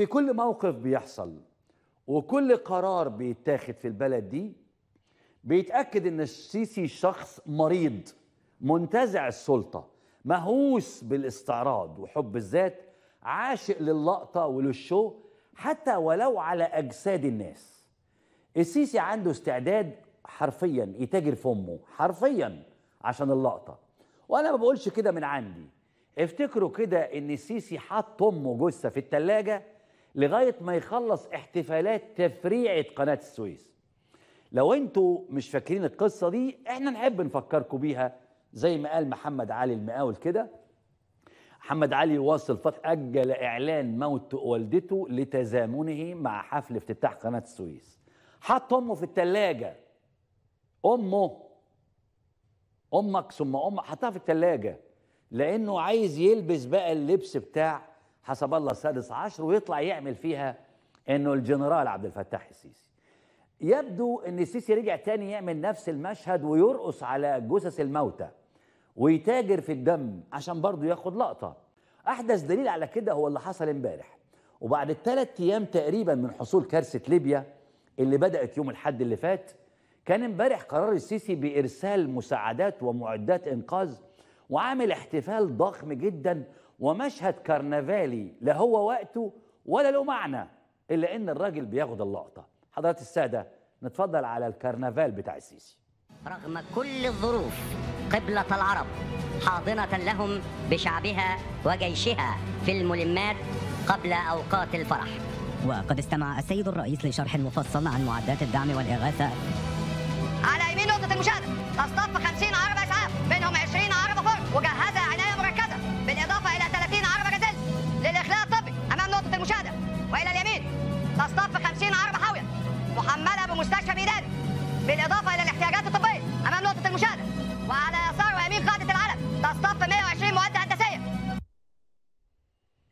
في كل موقف بيحصل وكل قرار بيتاخد في البلد دي بيتاكد ان السيسي شخص مريض منتزع السلطه مهووس بالاستعراض وحب الذات عاشق للقطه وللشو حتى ولو على اجساد الناس السيسي عنده استعداد حرفيا يتاجر في امه حرفيا عشان اللقطه وانا ما بقولش كده من عندي افتكروا كده ان السيسي حط امه جثه في الثلاجه لغايه ما يخلص احتفالات تفريعه قناه السويس لو انتوا مش فاكرين القصه دي احنا نحب نفكركم بيها زي ما قال محمد علي المقاول كده محمد علي واصل فتح اجل اعلان موت والدته لتزامنه مع حفل افتتاح قناه السويس حط امه في الثلاجه امه امك ثم امك حطها في الثلاجه لانه عايز يلبس بقى اللبس بتاع حسب الله السادس عشر ويطلع يعمل فيها انه الجنرال عبد الفتاح السيسي يبدو ان السيسي رجع تاني يعمل نفس المشهد ويرقص على جثث الموتى ويتاجر في الدم عشان برضه ياخد لقطه احدث دليل على كده هو اللي حصل امبارح وبعد الثلاث ايام تقريبا من حصول كارثه ليبيا اللي بدات يوم الحد اللي فات كان امبارح قرار السيسي بارسال مساعدات ومعدات انقاذ وعامل احتفال ضخم جدا ومشهد كرنفالي لا هو وقته ولا له معنى إلا إن الراجل بياخد اللقطة حضرات السادة نتفضل على الكرنفال بتاع السيسي رغم كل الظروف قبلة العرب حاضنة لهم بشعبها وجيشها في الملمات قبل أوقات الفرح وقد استمع السيد الرئيس لشرح مفصل عن معدات الدعم والإغاثة على يمين نقطة المشاهدة أصطف 50 عربة إسعاف منهم 20 عربة فرق وجهزوا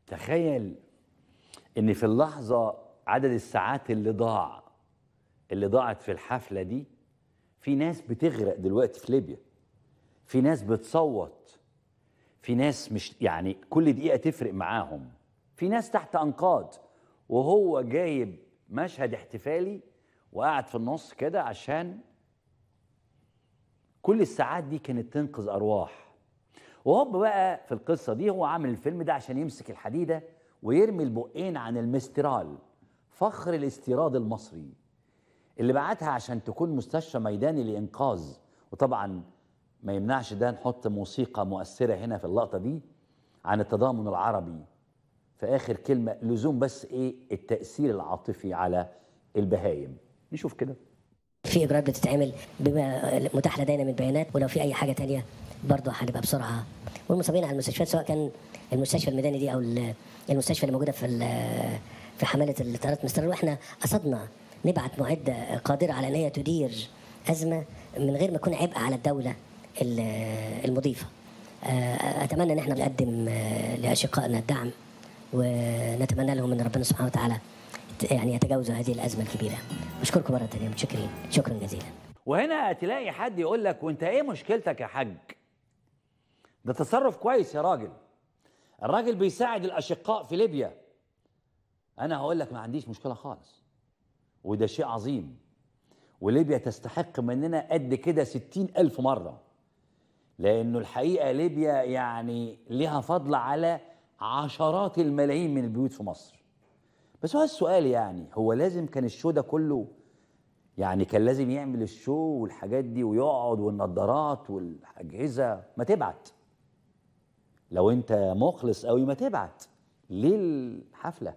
تخيل ان في اللحظه عدد الساعات اللي ضاع اللي ضاعت في الحفله دي في ناس بتغرق دلوقتي في ليبيا في ناس بتصوت في ناس مش يعني كل دقيقه تفرق معاهم في ناس تحت انقاض وهو جايب مشهد احتفالي وقعد في النص كده عشان كل الساعات دي كانت تنقذ ارواح وهوب بقى في القصه دي هو عامل الفيلم ده عشان يمسك الحديده ويرمي البقين عن المسترال فخر الاستيراد المصري اللي بعتها عشان تكون مستشفى ميداني لانقاذ وطبعا ما يمنعش ده نحط موسيقى مؤثره هنا في اللقطه دي عن التضامن العربي في اخر كلمه لزوم بس ايه التاثير العاطفي على البهايم نشوف كده في اجراءات بتتعمل بما متاح لدينا من بيانات ولو في اي حاجه تانية برضه هنبقى بسرعه والمصابين على المستشفيات سواء كان المستشفى الميداني دي او المستشفى اللي موجوده في في حماله الطيارات مستر واحنا قصدنا نبعت معده قادره على ان هي تدير ازمه من غير ما تكون عبء على الدوله المضيفه آه، اتمنى ان احنا نقدم آه، لاشقائنا الدعم ونتمنى لهم ان ربنا سبحانه وتعالى يعني يتجاوزوا هذه الازمه الكبيره بشكركم مره ثانيه متشكرين شكرا جزيلا وهنا تلاقي حد يقول لك وانت ايه مشكلتك يا حاج ده تصرف كويس يا راجل الراجل بيساعد الاشقاء في ليبيا انا هقول لك ما عنديش مشكله خالص وده شيء عظيم وليبيا تستحق مننا قد كده ستين ألف مرة لأنه الحقيقة ليبيا يعني ليها فضل على عشرات الملايين من البيوت في مصر بس هو السؤال يعني هو لازم كان الشو ده كله يعني كان لازم يعمل الشو والحاجات دي ويقعد والنضارات والأجهزة ما تبعت لو انت مخلص قوي ما تبعت ليه الحفله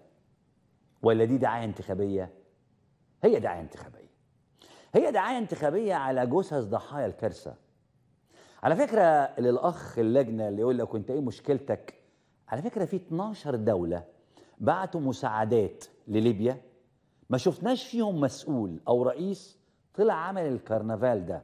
ولا دي دعايه انتخابيه هي دعايه انتخابيه هي دعايه انتخابيه على جثث ضحايا الكارثه على فكره للاخ اللجنه اللي يقول لك انت ايه مشكلتك على فكره في 12 دوله بعتوا مساعدات لليبيا ما شفناش فيهم مسؤول او رئيس طلع عمل الكرنفال ده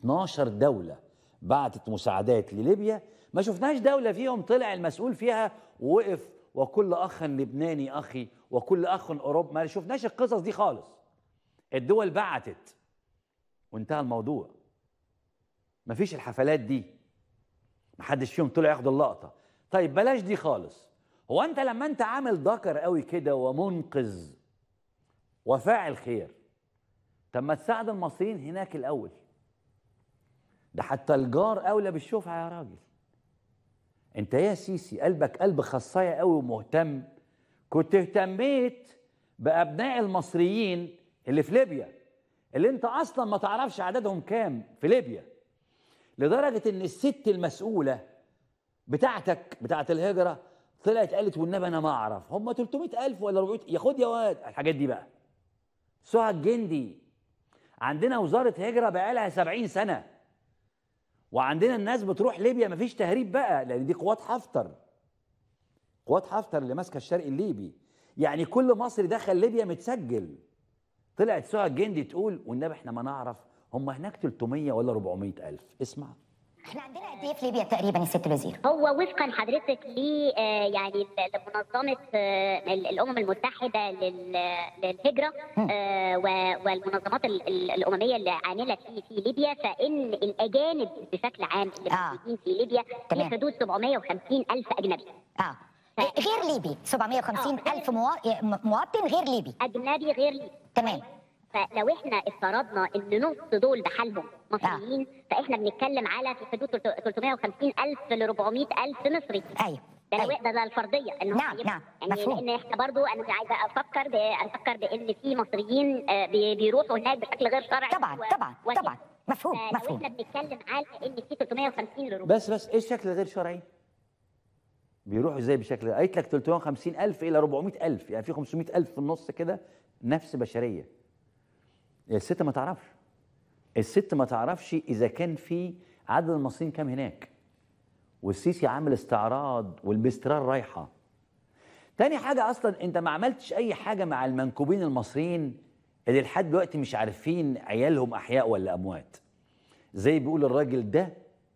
12 دوله بعتت مساعدات لليبيا ما شفناش دولة فيهم طلع المسؤول فيها ووقف وكل أخ لبناني أخي وكل أخ أوروبي ما شفناش القصص دي خالص الدول بعتت وانتهى الموضوع مفيش الحفلات دي محدش فيهم طلع ياخد اللقطة طيب بلاش دي خالص هو أنت لما أنت عامل ذكر قوي كده ومنقذ وفاعل خير طب ما تساعد المصريين هناك الأول ده حتى الجار اولى بالشفعه يا راجل انت يا سيسي قلبك قلب خصايه قوي ومهتم كنت اهتميت بابناء المصريين اللي في ليبيا اللي انت اصلا ما تعرفش عددهم كام في ليبيا لدرجه ان الست المسؤوله بتاعتك بتاعت الهجره طلعت قالت والنبي انا ما اعرف هم 300000 ولا 400 يا خد يا واد الحاجات دي بقى سهى الجندي عندنا وزاره هجره بقى لها 70 سنه وعندنا الناس بتروح ليبيا مفيش تهريب بقى لان دي قوات حفتر قوات حفتر اللي ماسكه الشرق الليبي يعني كل مصري دخل ليبيا متسجل طلعت سعى الجندي تقول والنبي احنا ما نعرف هم هناك 300 ولا 400 الف اسمع احنا عندنا قد ايه في ليبيا تقريبا يا ست الوزير؟ هو وفقا حضرتك آه، يعني ل يعني لمنظمه آه، الامم المتحده للهجره آه، والمنظمات الامميه اللي عامله في في ليبيا فان الاجانب بشكل عام اللي موجودين في ليبيا في حدود 750 الف اجنبي. اه غير ليبي 750 الف مواطن غير ليبي اجنبي غير ليبي تمام فلو احنا افترضنا ان نص دول بحالهم مصريين آه. فاحنا بنتكلم على في حدود 350 الف ل 400 الف مصري ايوه ده أيوة. ده, الفرضيه ان نعم نعم يعني لان احنا برضو انا عايزه افكر افكر بان في مصريين آه، بيروحوا هناك بشكل غير شرعي طبعا و... طبعا و... طبعا مفهوم مفهوم احنا بنتكلم على ان في 350 ل بس بس ايه الشكل الغير شرعي؟ بيروحوا ازاي بشكل قالت لك 350 الف الى 400 الف يعني في 500 الف في النص كده نفس بشريه الست ما تعرفش الست ما تعرفش اذا كان في عدد المصريين كام هناك والسيسي عامل استعراض والبسترال رايحه تاني حاجه اصلا انت ما عملتش اي حاجه مع المنكوبين المصريين اللي لحد دلوقتي مش عارفين عيالهم احياء ولا اموات زي بيقول الراجل ده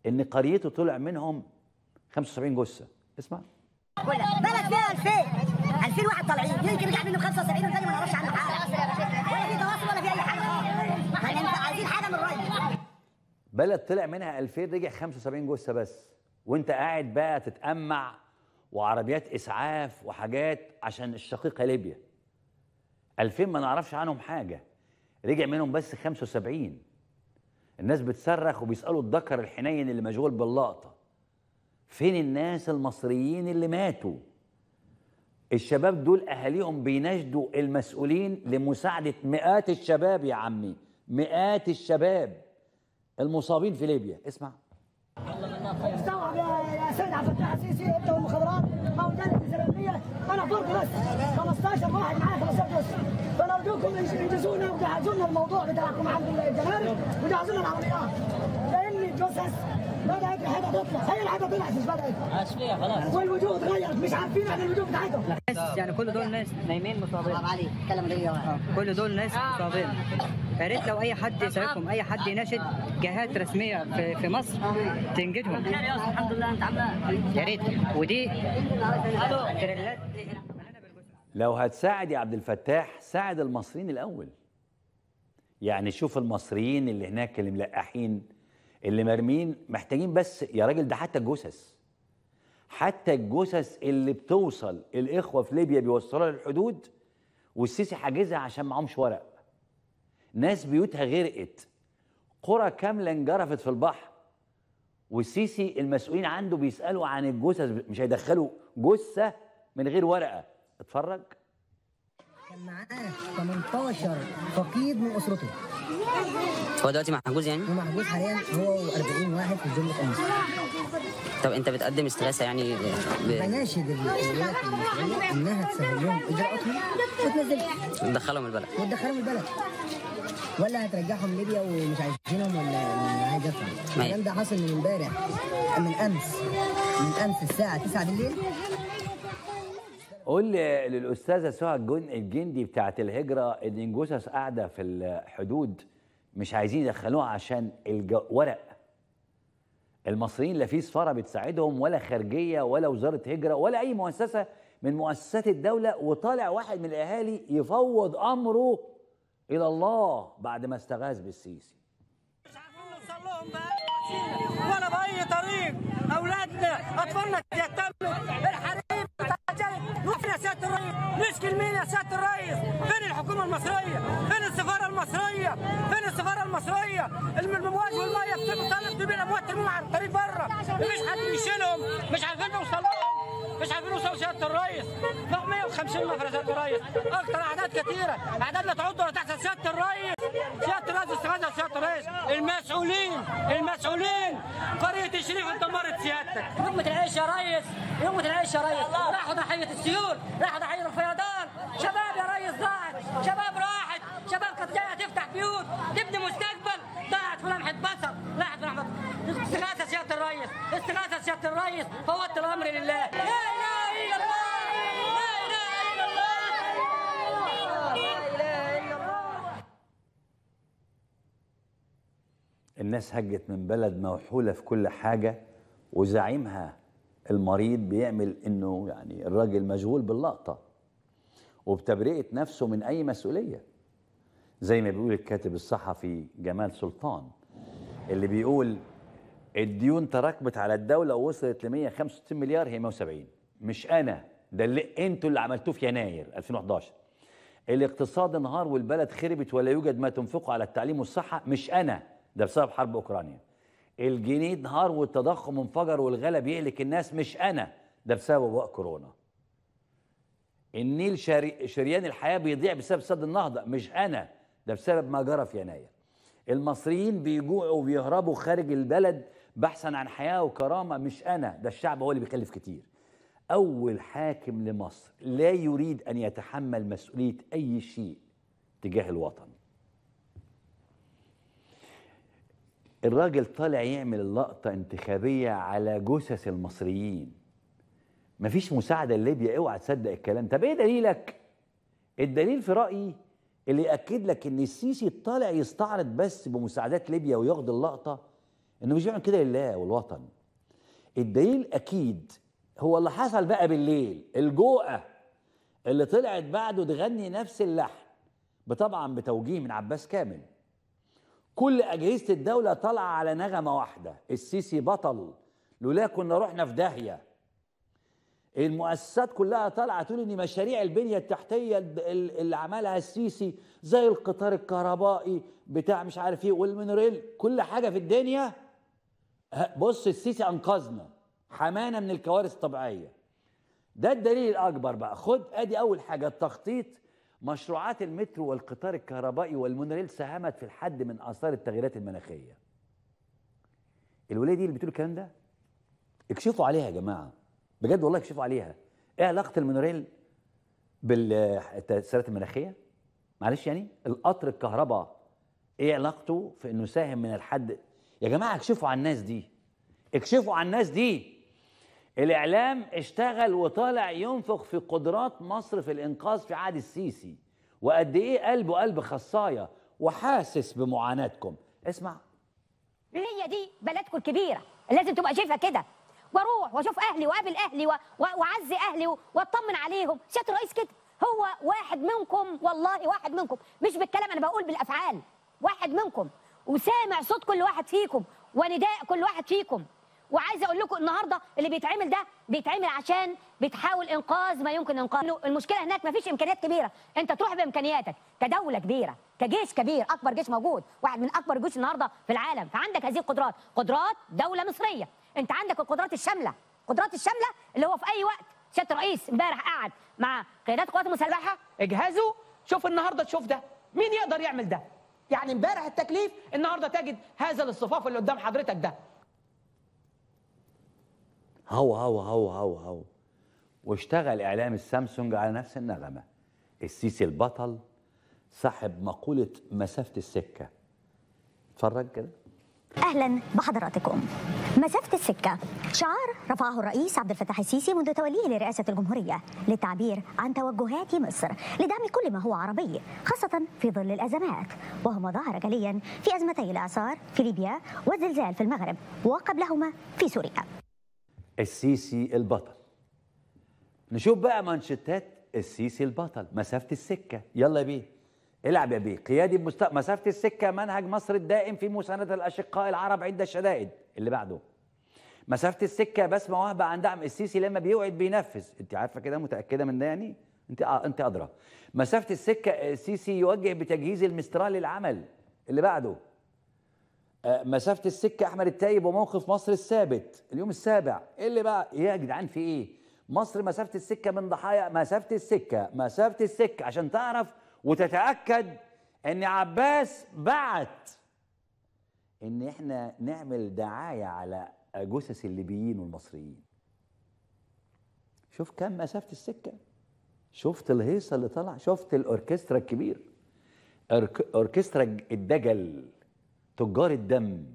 ان قريته طلع منهم 75 جثه اسمع بلد فيها 2000 2000 واحد طالعين يمكن رجع منهم 75 والثاني ما نعرفش عنه حاجه ولا في تواصل ولا في بلد طلع منها 2000 رجع 75 جثه بس وانت قاعد بقى تتأمع وعربيات اسعاف وحاجات عشان الشقيقه ليبيا 2000 ما نعرفش عنهم حاجه رجع منهم بس 75 الناس بتصرخ وبيسالوا الذكر الحنين اللي مشغول باللقطه فين الناس المصريين اللي ماتوا الشباب دول اهاليهم بيناشدوا المسؤولين لمساعده مئات الشباب يا عمي مئات الشباب المصابين في ليبيا اسمع استوعب يا سيد عبد الفتاح السيسي ابدا المخابرات او في سلاميه انا فرد بس 15 واحد معايا 15 بس فنرجوكم انجزونا وجهزوا الموضوع بتاعكم عند الجمارك وجهزوا العربيات لان الجثث بدات الحاجه تطلع هي الحاجه طلعت مش بدات خلاص والوجوه اتغيرت مش عارفين عن الوجوه بتاعتهم ناس يعني كل دول ناس نايمين مصابين كلام آه، كل دول ناس آه. مصابين يا ريت لو اي حد آه. يساعدكم اي حد يناشد جهات رسميه في, في مصر تنجدهم الحمد لله انت إيه؟ يا ريت ودي لو هتساعد يا عبد الفتاح ساعد المصريين الاول يعني شوف المصريين اللي هناك اللي ملقحين اللي مرمين محتاجين بس يا راجل ده حتى الجثث حتى الجثث اللي بتوصل الاخوه في ليبيا بيوصلوها للحدود والسيسي حاجزها عشان معهمش ورق ناس بيوتها غرقت قرى كامله انجرفت في البحر والسيسي المسؤولين عنده بيسالوا عن الجثث مش هيدخلوا جثه من غير ورقه اتفرج كان معاه 18 فقيد من اسرته هو دلوقتي محجوز يعني؟ هو محجوز حاليا هو و40 واحد في جمله مصر طب انت بتقدم استغاثه يعني ب... بلاش مناشد انها تسهل لهم اجراءاتهم وتنزلهم وتدخلهم البلد وتدخلهم البلد ولا هترجعهم ليبيا ومش عايزينهم ولا عايز افهم الكلام ده حصل من امبارح من امس من امس الساعه 9 بالليل قول للاستاذه سهى الجندي بتاعه الهجره ان جثث قاعده في الحدود مش عايزين يدخلوها عشان الورق المصريين لا في سفاره بتساعدهم ولا خارجيه ولا وزاره هجره ولا اي مؤسسه من مؤسسات الدوله وطالع واحد من الاهالي يفوض امره الى الله بعد ما استغاث بالسيسي مش عارفين نوصل لهم ولا باي طريق اولادنا اطفالنا يهتموا الحريم فين يا سياده الرئيس؟ نشكي كلمين يا سياده الرئيس؟ فين الحكومه المصريه؟ فين السفاره المصريه؟ فين السفاره المصريه؟ يرموهم على الطريق برا مش عارفين يشيلهم مش عارفين نوصل مش عارفين يوصلوا سياده الرئيس فوق 150 نفر سياده الرئيس اكثر اعداد كثيره اعداد لا تعد ولا تحصى سياده الرئيس سياده الرئيس استغاثه سياده الرئيس المسؤولين المسؤولين قريه الشريف دمرت سيادتك يوم العيش يا ريس يوم العيش يا ريس راحوا ضحيه السيول راحوا ضحيه الفيضان شباب يا ريس ضاعت شباب راحت شباب كانت جايه تفتح بيوت تبني مستقبل بلمحه بصر لاحظ رحمه استغاثه سياده الرئيس استغاثه سياده الرئيس فوت الامر لله لا اله الا الله لا اله الا الله لا اله الا الله الناس هجت من بلد موحوله في كل حاجه وزعيمها المريض بيعمل انه يعني الراجل مشغول باللقطه وبتبرئه نفسه من اي مسؤوليه زي ما بيقول الكاتب الصحفي جمال سلطان اللي بيقول الديون تراكمت على الدوله ووصلت ل 165 مليار هي 170 مش انا ده اللي انتوا اللي عملتوه في يناير 2011 الاقتصاد انهار والبلد خربت ولا يوجد ما تنفقه على التعليم والصحه مش انا ده بسبب حرب اوكرانيا الجنيه انهار والتضخم انفجر والغلا بيهلك الناس مش انا ده بسبب وباء كورونا النيل شري... شريان الحياه بيضيع بسبب سد النهضه مش انا ده بسبب ما جرى في يناير المصريين بيجوعوا وبيهربوا خارج البلد بحثا عن حياه وكرامه مش انا ده الشعب هو اللي بيخلف كتير اول حاكم لمصر لا يريد ان يتحمل مسؤوليه اي شيء تجاه الوطن الراجل طالع يعمل لقطه انتخابية على جثث المصريين مفيش مساعدة لليبيا اوعى تصدق الكلام طب ايه دليلك الدليل في رأيي اللي ياكد لك ان السيسي طالع يستعرض بس بمساعدات ليبيا وياخد اللقطه انه مش بيعمل كده لله والوطن الدليل اكيد هو اللي حصل بقى بالليل الجوقه اللي طلعت بعده تغني نفس اللحن طبعا بتوجيه من عباس كامل كل اجهزه الدوله طالعه على نغمه واحده السيسي بطل لولا كنا رحنا في داهيه المؤسسات كلها طالعه تقول ان مشاريع البنيه التحتيه اللي عملها السيسي زي القطار الكهربائي بتاع مش عارف ايه والمونوريل كل حاجه في الدنيا بص السيسي انقذنا حمانا من الكوارث الطبيعيه ده الدليل الاكبر بقى خد ادي اول حاجه التخطيط مشروعات المترو والقطار الكهربائي والمونوريل ساهمت في الحد من اثار التغييرات المناخيه الولايه دي اللي بتقول الكلام ده اكشفوا عليها يا جماعه بجد والله اكشفوا عليها ايه علاقه المونوريل بالتاثيرات المناخيه معلش يعني القطر الكهرباء ايه علاقته في انه ساهم من الحد يا جماعه اكشفوا على الناس دي اكشفوا على الناس دي الاعلام اشتغل وطالع ينفخ في قدرات مصر في الانقاذ في عهد السيسي وقد ايه قلبه قلب خصايه وحاسس بمعاناتكم اسمع هي دي بلدكم الكبيره لازم تبقى شايفه كده واروح واشوف اهلي واقابل اهلي واعزي اهلي واطمن عليهم سياده الرئيس كده هو واحد منكم والله واحد منكم مش بالكلام انا بقول بالافعال واحد منكم وسامع صوت كل واحد فيكم ونداء كل واحد فيكم وعايز اقول لكم النهارده اللي بيتعمل ده بيتعمل عشان بتحاول انقاذ ما يمكن انقاذه المشكله هناك ما فيش امكانيات كبيره انت تروح بامكانياتك كدوله كبيره كجيش كبير اكبر جيش موجود واحد من اكبر جيوش النهارده في العالم فعندك هذه القدرات قدرات دوله مصريه انت عندك القدرات الشامله القدرات الشامله اللي هو في اي وقت سياده الرئيس امبارح قعد مع قيادات القوات المسلحه اجهزوا شوف النهارده تشوف ده مين يقدر يعمل ده يعني امبارح التكليف النهارده تجد هذا الاصطفاف اللي قدام حضرتك ده هو هو هو هو هو واشتغل اعلام السامسونج على نفس النغمه السيسي البطل صاحب مقوله مسافه السكه اتفرج كده اهلا بحضراتكم مسافة السكة شعار رفعه الرئيس عبد الفتاح السيسي منذ توليه لرئاسة الجمهورية للتعبير عن توجهات مصر لدعم كل ما هو عربي خاصة في ظل الأزمات وهو ما ظهر جليا في أزمتي الإعصار في ليبيا والزلزال في المغرب وقبلهما في سوريا السيسي البطل نشوف بقى مانشيتات السيسي البطل مسافة السكة يلا بيه العب يا بيه قيادي بمست... مسافة السكة منهج مصر الدائم في مساندة الأشقاء العرب عند الشدائد اللي بعده مسافه السكه بسمه وهبه عن دعم السيسي لما بيوعد بينفذ انت عارفه كده متاكده من ده يعني انت انت ادرى مسافه السكه السيسي يوجه بتجهيز المسترال للعمل اللي بعده مسافه السكه احمد التايب وموقف مصر الثابت اليوم السابع اللي بقى يا جدعان في ايه مصر مسافه السكه من ضحايا مسافه السكه مسافه السكه عشان تعرف وتتاكد ان عباس بعت ان احنا نعمل دعايه على جثث الليبيين والمصريين شوف كم مسافه السكه شفت الهيصه اللي طلع شفت الاوركسترا الكبير اوركسترا الدجل تجار الدم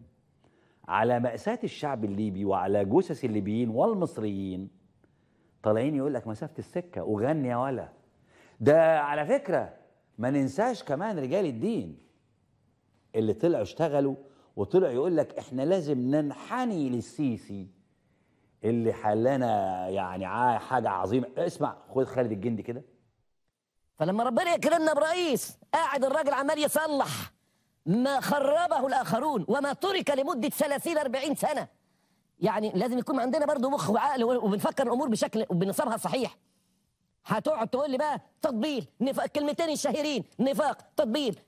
على مأساة الشعب الليبي وعلى جثث الليبيين والمصريين طالعين يقول لك مسافة السكة وغني يا ولا ده على فكرة ما ننساش كمان رجال الدين اللي طلعوا اشتغلوا وطلع يقول لك احنا لازم ننحني للسيسي اللي حلنا يعني حاجه عظيمه اسمع خد خالد الجندي كده فلما ربنا يكرمنا برئيس قاعد الراجل عمال يصلح ما خربه الاخرون وما ترك لمده 30 40 سنه يعني لازم يكون عندنا برضه مخ وعقل وبنفكر الامور بشكل وبنصابها صحيح هتقعد تقول لي بقى تطبيل نفاق كلمتين الشهيرين نفاق تطبيل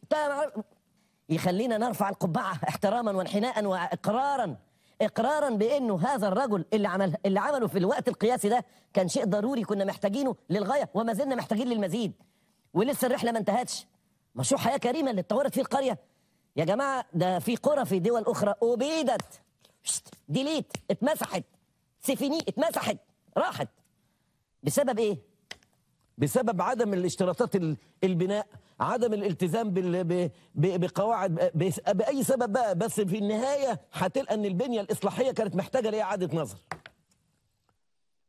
يخلينا نرفع القبعة احتراما وانحناء وإقرارا إقرارا بأنه هذا الرجل اللي عمل اللي عمله في الوقت القياسي ده كان شيء ضروري كنا محتاجينه للغاية وما زلنا محتاجين للمزيد ولسه الرحلة ما انتهتش مشروع حياة كريمة اللي اتطورت فيه القرية يا جماعة ده في قرى في دول أخرى أبيدت ديليت اتمسحت سفيني اتمسحت راحت بسبب ايه؟ بسبب عدم الاشتراطات البناء عدم الالتزام بال... بقواعد باي سبب بقى بس في النهايه هتلقى ان البنيه الاصلاحيه كانت محتاجه ليها اعاده نظر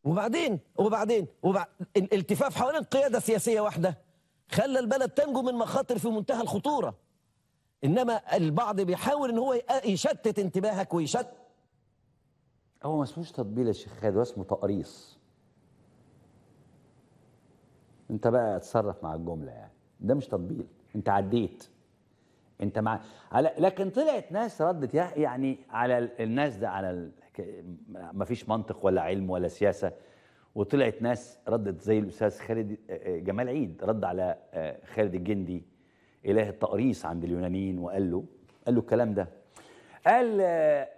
وبعدين وبعدين وبعد الالتفاف حوالين قياده سياسيه واحده خلى البلد تنجو من مخاطر في منتهى الخطوره انما البعض بيحاول ان هو يشتت انتباهك ويشتت هو ما اسمهوش تطبيل يا شيخ خالد اسمه تقريص انت بقى اتصرف مع الجمله يعني ده مش تطبيل انت عديت انت مع على لكن طلعت ناس ردت يعني على الناس ده على ال... ما فيش منطق ولا علم ولا سياسه وطلعت ناس ردت زي الاستاذ خالد آه، آه، جمال عيد رد على آه، خالد الجندي اله التقريص عند اليونانيين وقال له قال له الكلام ده قال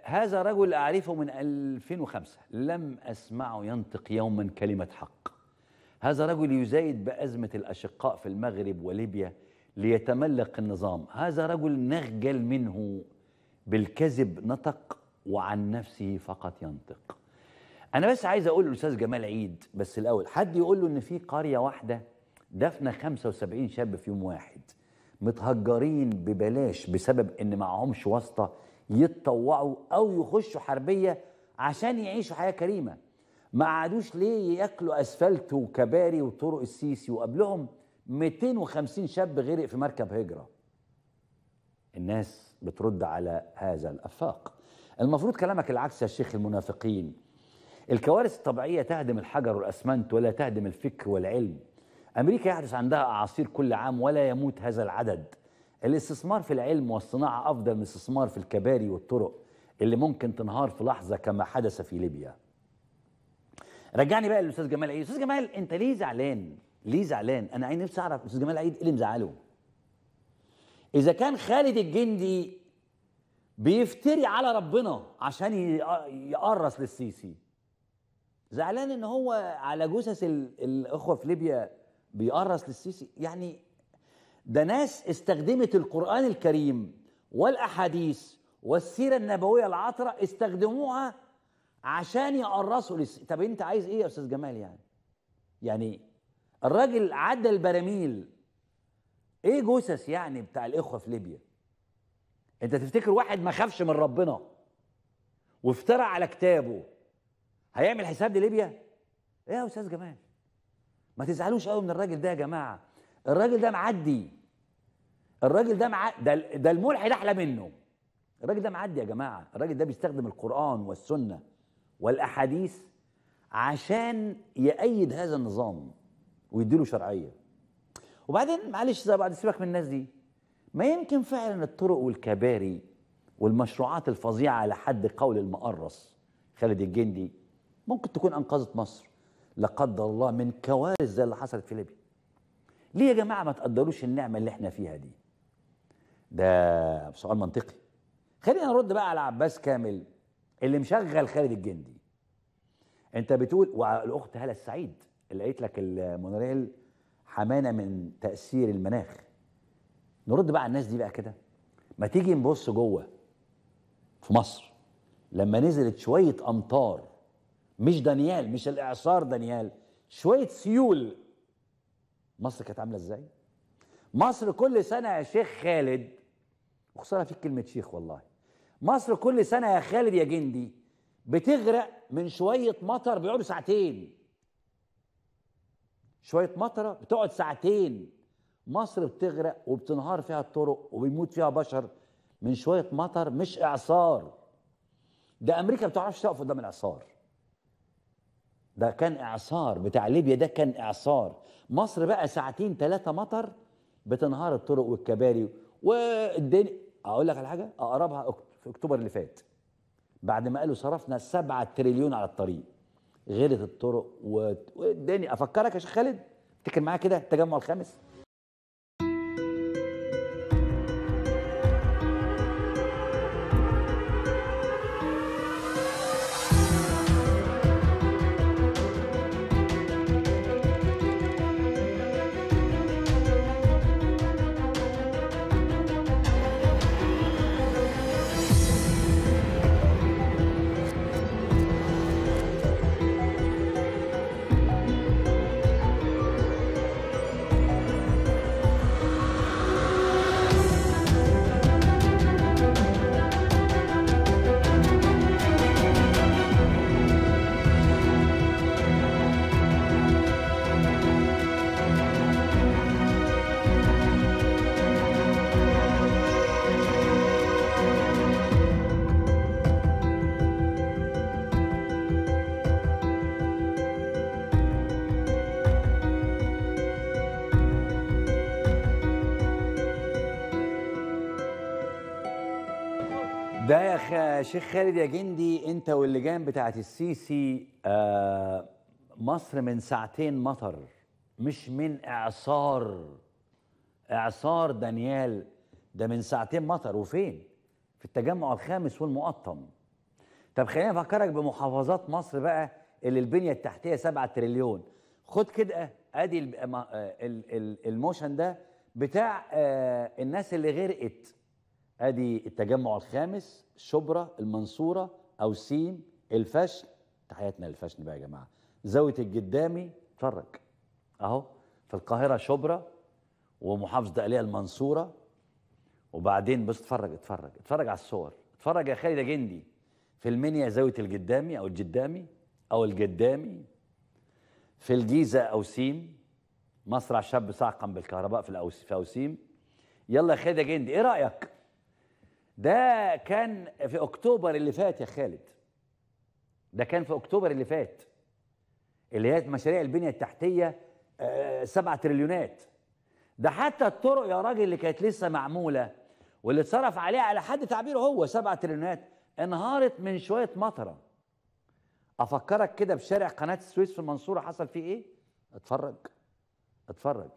هذا رجل اعرفه من 2005 لم اسمعه ينطق يوما كلمه حق هذا رجل يزايد بأزمة الأشقاء في المغرب وليبيا ليتملق النظام هذا رجل نخجل منه بالكذب نطق وعن نفسه فقط ينطق أنا بس عايز أقول للأستاذ جمال عيد بس الأول حد يقول له إن في قرية واحدة دفن 75 شاب في يوم واحد متهجرين ببلاش بسبب إن معهمش واسطة يتطوعوا أو يخشوا حربية عشان يعيشوا حياة كريمة ما عادوش ليه ياكلوا اسفلت وكباري وطرق السيسي وقبلهم 250 شاب غرق في مركب هجره الناس بترد على هذا الافاق المفروض كلامك العكس يا شيخ المنافقين الكوارث الطبيعيه تهدم الحجر والاسمنت ولا تهدم الفكر والعلم امريكا يحدث عندها اعاصير كل عام ولا يموت هذا العدد الاستثمار في العلم والصناعه افضل من الاستثمار في الكباري والطرق اللي ممكن تنهار في لحظه كما حدث في ليبيا رجعني بقى للاستاذ جمال عيد استاذ جمال انت ليه زعلان ليه زعلان انا عايز نفسي اعرف استاذ جمال عيد ايه اللي مزعله اذا كان خالد الجندي بيفتري على ربنا عشان يقرص للسيسي زعلان ان هو على جثث الاخوه في ليبيا بيقرص للسيسي يعني ده ناس استخدمت القران الكريم والاحاديث والسيره النبويه العطره استخدموها عشان يقرصوا لس... طب انت عايز ايه يا استاذ جمال يعني يعني الراجل عدى البراميل ايه جثث يعني بتاع الاخوه في ليبيا انت تفتكر واحد ما خافش من ربنا وافترى على كتابه هيعمل حساب لليبيا ايه يا استاذ جمال ما تزعلوش قوي من الراجل ده يا جماعه الراجل ده معدي الراجل ده مع... ده, ده الملحد احلى منه الراجل ده معدي يا جماعه الراجل ده بيستخدم القران والسنه والاحاديث عشان يأيد هذا النظام ويديله شرعيه وبعدين معلش زي بعد سيبك من الناس دي ما يمكن فعلا الطرق والكباري والمشروعات الفظيعه على حد قول المقرص خالد الجندي ممكن تكون انقذت مصر لا قدر الله من كوارث زي اللي حصلت في ليبيا ليه يا جماعه ما تقدروش النعمه اللي احنا فيها دي ده سؤال منطقي خلينا نرد بقى على عباس كامل اللي مشغل خالد الجندي انت بتقول والاخت هلا السعيد اللي قالت لك المونوريل حمانه من تاثير المناخ نرد بقى على الناس دي بقى كده ما تيجي نبص جوه في مصر لما نزلت شويه امطار مش دانيال مش الاعصار دانيال شويه سيول مصر كانت عامله ازاي مصر كل سنه يا شيخ خالد وخساره فيك كلمه شيخ والله مصر كل سنه يا خالد يا جندي بتغرق من شويه مطر بيقعدوا ساعتين شويه مطره بتقعد ساعتين مصر بتغرق وبتنهار فيها الطرق وبيموت فيها بشر من شويه مطر مش اعصار ده امريكا ما بتعرفش تقف قدام الاعصار ده كان اعصار بتاع ليبيا ده كان اعصار مصر بقى ساعتين ثلاثه مطر بتنهار الطرق والكباري والدنيا اقول لك على حاجه اقربها في اكتوبر اللي فات بعد ما قالوا صرفنا 7 تريليون على الطريق غيرت الطرق والدنيا افكرك يا شيخ خالد افتكر معايا كده التجمع الخامس لا يا شيخ خالد يا جندي انت واللجان بتاعت السيسي آه مصر من ساعتين مطر مش من اعصار اعصار دانيال ده من ساعتين مطر وفين في التجمع الخامس والمقطم طب خليني افكرك بمحافظات مصر بقى اللي البنيه التحتيه 7 تريليون خد كده ادي آه، الموشن ده بتاع آه، الناس اللي غرقت ادي التجمع الخامس شبرا المنصوره او سين الفشن تحياتنا للفشن بقى يا جماعه زاويه الجدامي اتفرج اهو في القاهره شبرا ومحافظه دقليه المنصوره وبعدين بص اتفرج اتفرج اتفرج على الصور اتفرج يا خالد جندي في المنيا زاويه الجدامي او الجدامي او الجدامي في الجيزه اوسيم مصرع شاب صعقا بالكهرباء في الاوسيم يلا يا خالد جندي ايه رايك ده كان في اكتوبر اللي فات يا خالد ده كان في اكتوبر اللي فات اللي هي مشاريع البنيه التحتيه آه، سبعة تريليونات ده حتى الطرق يا راجل اللي كانت لسه معموله واللي اتصرف عليها على حد تعبيره هو سبعة تريليونات انهارت من شويه مطره افكرك كده بشارع قناه السويس في المنصوره حصل فيه ايه اتفرج اتفرج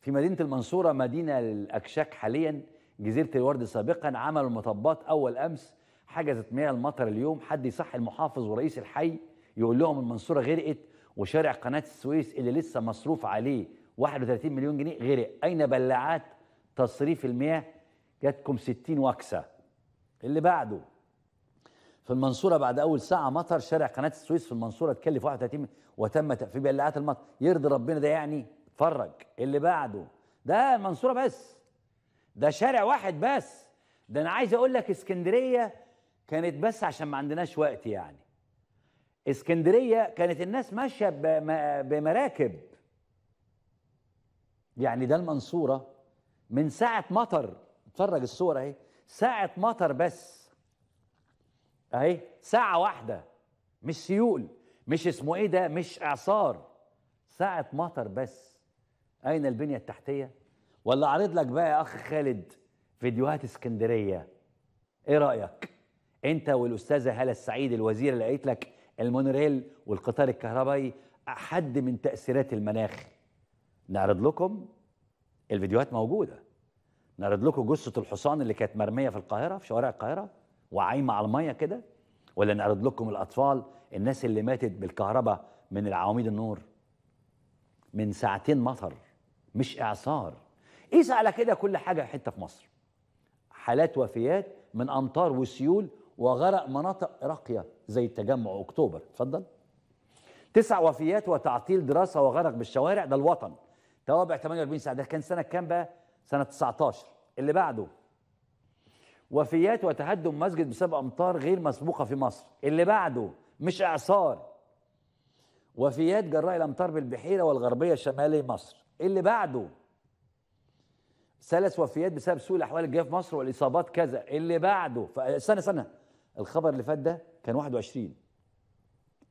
في مدينه المنصوره مدينه للاكشاك حاليا جزيره الورد سابقا عملوا المطبات اول امس حجزت مياه المطر اليوم حد يصح المحافظ ورئيس الحي يقول لهم المنصوره غرقت وشارع قناه السويس اللي لسه مصروف عليه 31 مليون جنيه غرق اين بلاعات تصريف المياه جاتكم 60 وكسه اللي بعده في المنصوره بعد اول ساعه مطر شارع قناه السويس في المنصوره اتكلف 31 وتم في بلاعات المطر يرضي ربنا ده يعني اتفرج اللي بعده ده المنصوره بس ده شارع واحد بس ده انا عايز اقول لك اسكندريه كانت بس عشان ما عندناش وقت يعني اسكندريه كانت الناس ماشيه بمراكب يعني ده المنصوره من ساعه مطر اتفرج الصوره اهي ساعه مطر بس اهي ساعه واحده مش سيول مش اسمه ايه ده مش اعصار ساعه مطر بس اين البنيه التحتيه ولا اعرض لك بقى يا اخ خالد فيديوهات اسكندريه ايه رايك انت والاستاذه هاله السعيد الوزيره اللي قالت لك المونوريل والقطار الكهربائي احد من تاثيرات المناخ نعرض لكم الفيديوهات موجوده نعرض لكم جثه الحصان اللي كانت مرميه في القاهره في شوارع القاهره وعايمه على الميه كده ولا نعرض لكم الاطفال الناس اللي ماتت بالكهرباء من العواميد النور من ساعتين مطر مش اعصار قيس على كده كل حاجه حته في مصر حالات وفيات من امطار وسيول وغرق مناطق راقيه زي التجمع اكتوبر اتفضل تسع وفيات وتعطيل دراسه وغرق بالشوارع ده الوطن توابع 48 ساعه ده كان سنه كام بقى سنه 19 اللي بعده وفيات وتهدم مسجد بسبب امطار غير مسبوقه في مصر اللي بعده مش اعصار وفيات جراء الامطار بالبحيره والغربيه شمالي مصر اللي بعده ثلاث وفيات بسبب سوء الاحوال الجايه في مصر والاصابات كذا اللي بعده استنى استنى الخبر اللي فات ده كان 21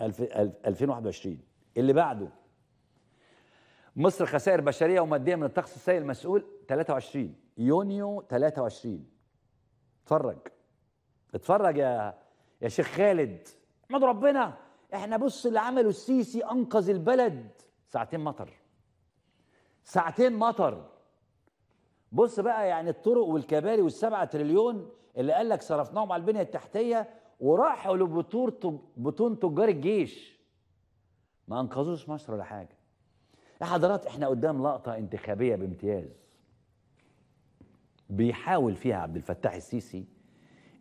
الف... الف... 2021 اللي بعده مصر خسائر بشريه وماديه من الطقس السيء المسؤول 23 يونيو 23 اتفرج اتفرج يا يا شيخ خالد احمد ربنا احنا بص اللي عمله السيسي انقذ البلد ساعتين مطر ساعتين مطر بص بقى يعني الطرق والكباري والسبعة تريليون اللي قال لك صرفناهم على البنية التحتية وراحوا لبطور بطون تجار الجيش ما انقذوش مصر ولا حاجة يا حضرات احنا قدام لقطة انتخابية بامتياز بيحاول فيها عبد الفتاح السيسي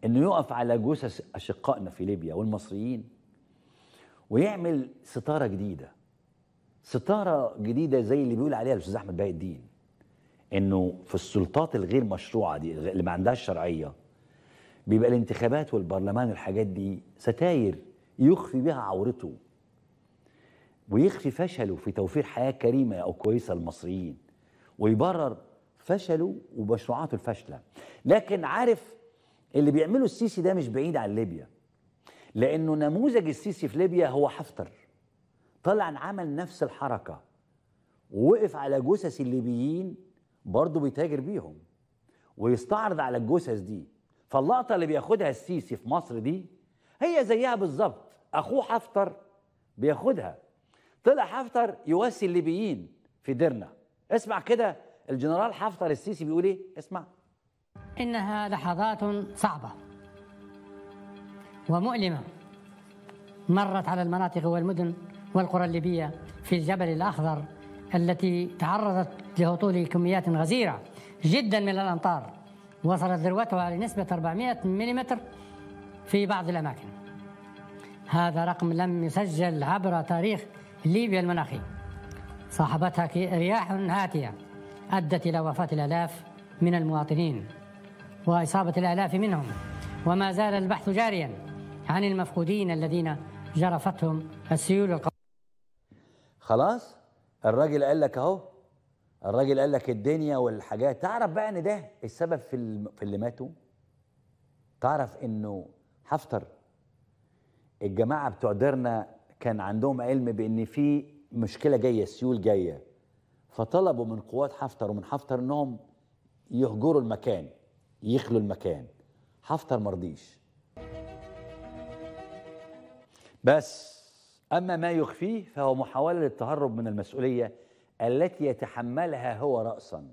انه يقف على جثث اشقائنا في ليبيا والمصريين ويعمل ستاره جديده ستاره جديده زي اللي بيقول عليها الاستاذ احمد باقي الدين انه في السلطات الغير مشروعه دي اللي ما عندهاش شرعيه بيبقى الانتخابات والبرلمان الحاجات دي ستاير يخفي بها عورته ويخفي فشله في توفير حياه كريمه او كويسه للمصريين ويبرر فشله ومشروعاته الفاشله لكن عارف اللي بيعمله السيسي ده مش بعيد عن ليبيا لانه نموذج السيسي في ليبيا هو حفتر طلع عمل نفس الحركه ووقف على جثث الليبيين برضه بيتاجر بيهم ويستعرض على الجثث دي فاللقطه اللي بياخدها السيسي في مصر دي هي زيها بالظبط اخوه حفتر بياخدها طلع حفتر يواسي الليبيين في ديرنا اسمع كده الجنرال حفتر السيسي بيقول ايه اسمع انها لحظات صعبه ومؤلمه مرت على المناطق والمدن والقرى الليبيه في الجبل الاخضر التي تعرضت لهطول كميات غزيرة جدا من الأمطار وصلت ذروتها لنسبة 400 ملم في بعض الأماكن هذا رقم لم يسجل عبر تاريخ ليبيا المناخي صاحبتها رياح هاتية أدت إلى وفاة الآلاف من المواطنين وإصابة الآلاف منهم وما زال البحث جاريا عن المفقودين الذين جرفتهم السيول القوية خلاص الراجل قال لك اهو الراجل قال لك الدنيا والحاجات تعرف بقى ان ده السبب في في اللي ماتوا تعرف انه حفتر الجماعه بتوع ديرنا كان عندهم علم بان في مشكله جايه سيول جايه فطلبوا من قوات حفتر ومن حفتر انهم يهجروا المكان يخلوا المكان حفتر مرضيش بس أما ما يخفيه فهو محاولة للتهرب من المسؤولية التي يتحملها هو رأسا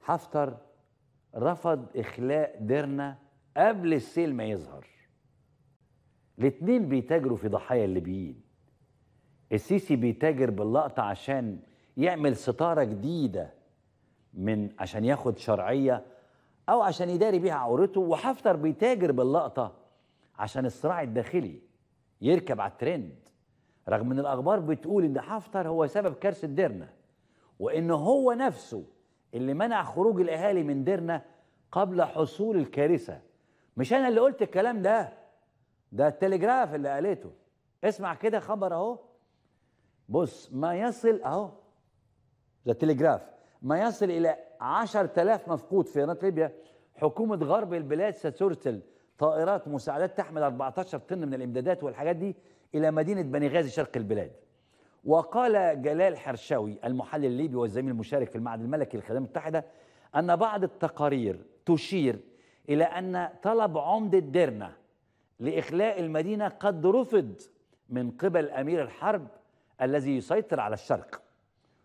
حفتر رفض إخلاء ديرنا قبل السيل ما يظهر الاتنين بيتاجروا في ضحايا الليبيين السيسي بيتاجر باللقطة عشان يعمل ستارة جديدة من عشان ياخد شرعية أو عشان يداري بيها عورته وحفتر بيتاجر باللقطة عشان الصراع الداخلي يركب على الترند رغم ان الاخبار بتقول ان حفتر هو سبب كارثه ديرنا وان هو نفسه اللي منع خروج الاهالي من ديرنا قبل حصول الكارثه مش انا اللي قلت الكلام ده ده التلجراف اللي قالته اسمع كده خبر اهو بص ما يصل اهو ده التلجراف ما يصل الى 10000 مفقود في قناه ليبيا حكومه غرب البلاد سترسل طائرات مساعدات تحمل 14 طن من الامدادات والحاجات دي الى مدينه بني غازي شرق البلاد وقال جلال حرشاوي المحلل الليبي والزميل المشارك في المعهد الملكي للخدمات المتحده ان بعض التقارير تشير الى ان طلب عمده ديرنا لاخلاء المدينه قد رفض من قبل امير الحرب الذي يسيطر على الشرق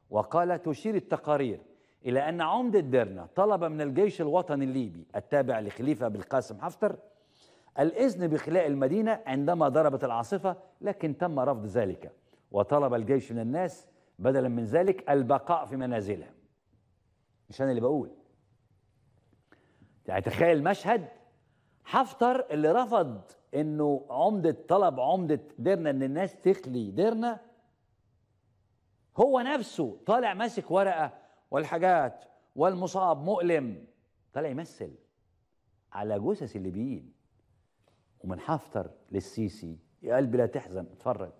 وقال تشير التقارير إلى أن عمدة ديرنا طلب من الجيش الوطني الليبي التابع لخليفة بالقاسم حفتر الإذن بخلاء المدينة عندما ضربت العاصفة لكن تم رفض ذلك وطلب الجيش من الناس بدلا من ذلك البقاء في منازلهم مش أنا اللي بقول يعني تخيل مشهد حفتر اللي رفض انه عمدة طلب عمدة ديرنا ان الناس تخلي ديرنا هو نفسه طالع ماسك ورقة والحاجات والمصاب مؤلم طالع يمثل على جثث الليبيين ومن حفتر للسيسي يا قلبي لا تحزن اتفرج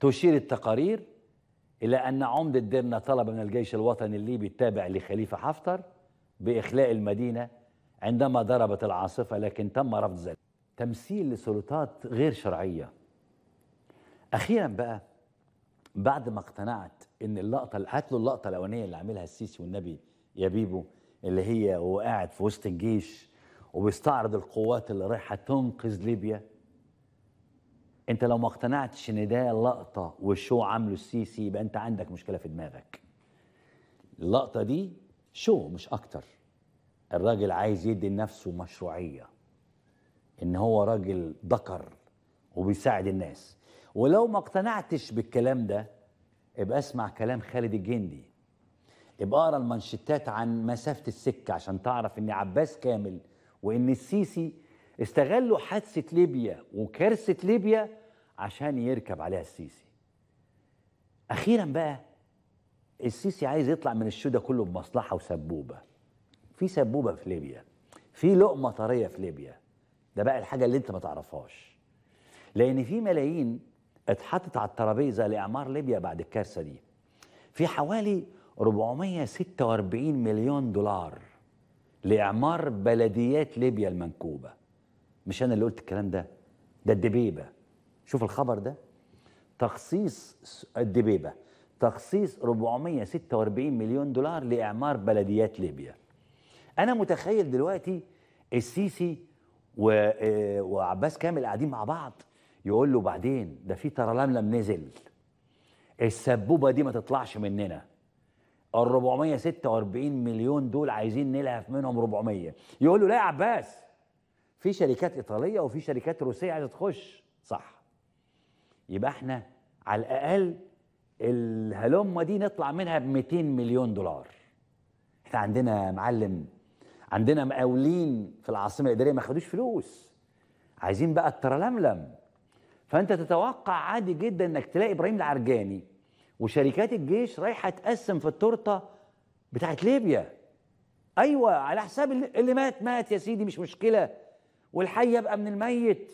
تشير التقارير إلى أن عمدة الدرنة طلب من الجيش الوطني الليبي التابع لخليفة حفتر بإخلاء المدينة عندما ضربت العاصفة لكن تم رفض ذلك تمثيل لسلطات غير شرعية أخيرا بقى بعد ما اقتنعت ان اللقطه هات له اللقطه الاولانيه اللي عاملها السيسي والنبي يا بيبو اللي هي وقاعد في وسط الجيش وبيستعرض القوات اللي رايحه تنقذ ليبيا انت لو ما اقتنعتش ان ده لقطه وشو عامله السيسي يبقى انت عندك مشكله في دماغك اللقطه دي شو مش اكتر الراجل عايز يدي لنفسه مشروعيه ان هو راجل ذكر وبيساعد الناس ولو ما اقتنعتش بالكلام ده ابقى اسمع كلام خالد الجندي ابقى اقرا المانشيتات عن مسافه السكه عشان تعرف ان عباس كامل وان السيسي استغلوا حادثه ليبيا وكارثه ليبيا عشان يركب عليها السيسي اخيرا بقى السيسي عايز يطلع من الشو ده كله بمصلحه وسبوبه في سبوبه في ليبيا في لقمه طريه في ليبيا ده بقى الحاجه اللي انت ما تعرفهاش لان في ملايين اتحطت على الترابيزه لاعمار ليبيا بعد الكارثه دي في حوالي 446 مليون دولار لإعمار بلديات ليبيا المنكوبة مش أنا اللي قلت الكلام ده ده الدبيبة شوف الخبر ده تخصيص الدبيبة تخصيص 446 مليون دولار لإعمار بلديات ليبيا أنا متخيل دلوقتي السيسي و... آه، وعباس كامل قاعدين مع بعض يقول له بعدين ده في ترلملم نزل السبوبة دي ما تطلعش مننا ال 446 مليون دول عايزين نلهف منهم 400 يقول له لا يا عباس في شركات ايطاليه وفي شركات روسيه عايزه تخش صح يبقى احنا على الاقل الهلمه دي نطلع منها ب 200 مليون دولار احنا عندنا معلم عندنا مقاولين في العاصمه الاداريه ما خدوش فلوس عايزين بقى الترلملم فانت تتوقع عادي جدا انك تلاقي ابراهيم العرجاني وشركات الجيش رايحه تقسم في التورته بتاعت ليبيا ايوه على حساب اللي مات مات يا سيدي مش مشكله والحي يبقى من الميت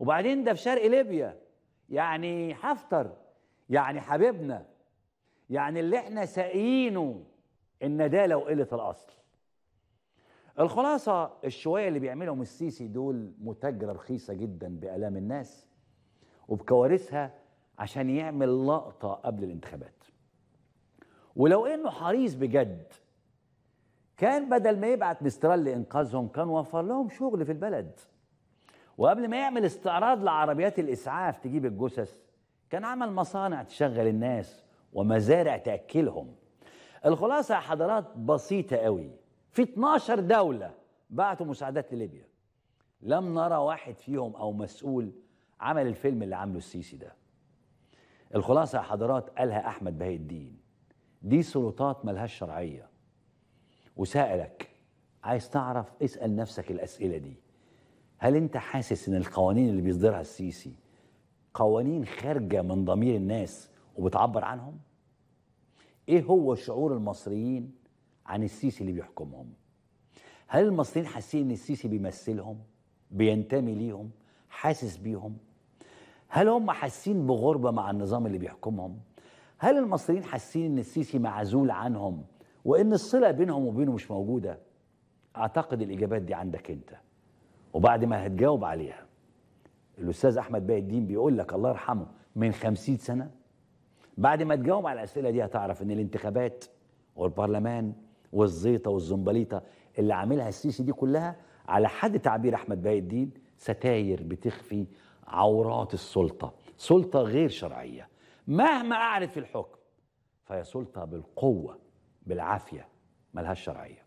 وبعدين ده في شرق ليبيا يعني حفتر يعني حبيبنا يعني اللي احنا ساقيينه الندالة وقلة الأصل الخلاصة الشوية اللي بيعملهم السيسي دول متاجرة رخيصة جدا بآلام الناس وبكوارثها عشان يعمل لقطه قبل الانتخابات ولو انه حريص بجد كان بدل ما يبعت مسترال لانقاذهم كان وفر لهم شغل في البلد وقبل ما يعمل استعراض لعربيات الاسعاف تجيب الجثث كان عمل مصانع تشغل الناس ومزارع تاكلهم الخلاصه يا حضرات بسيطه قوي في 12 دوله بعتوا مساعدات لليبيا لم نرى واحد فيهم او مسؤول عمل الفيلم اللي عامله السيسي ده الخلاصة يا حضرات قالها أحمد بهي الدين دي سلطات ملهاش شرعية وسألك عايز تعرف اسأل نفسك الأسئلة دي هل أنت حاسس إن القوانين اللي بيصدرها السيسي قوانين خارجة من ضمير الناس وبتعبر عنهم؟ إيه هو شعور المصريين عن السيسي اللي بيحكمهم؟ هل المصريين حاسين إن السيسي بيمثلهم؟ بينتمي ليهم؟ حاسس بيهم؟ هل هم حاسين بغربه مع النظام اللي بيحكمهم هل المصريين حاسين ان السيسي معزول عنهم وان الصله بينهم وبينه مش موجوده اعتقد الاجابات دي عندك انت وبعد ما هتجاوب عليها الاستاذ احمد باقي الدين بيقول لك الله يرحمه من خمسين سنه بعد ما تجاوب على الاسئله دي هتعرف ان الانتخابات والبرلمان والزيطه والزنبليطه اللي عاملها السيسي دي كلها على حد تعبير احمد باقي الدين ستاير بتخفي عورات السلطة سلطة غير شرعية مهما اعرف في الحكم فهي سلطة بالقوة بالعافية ملهاش شرعية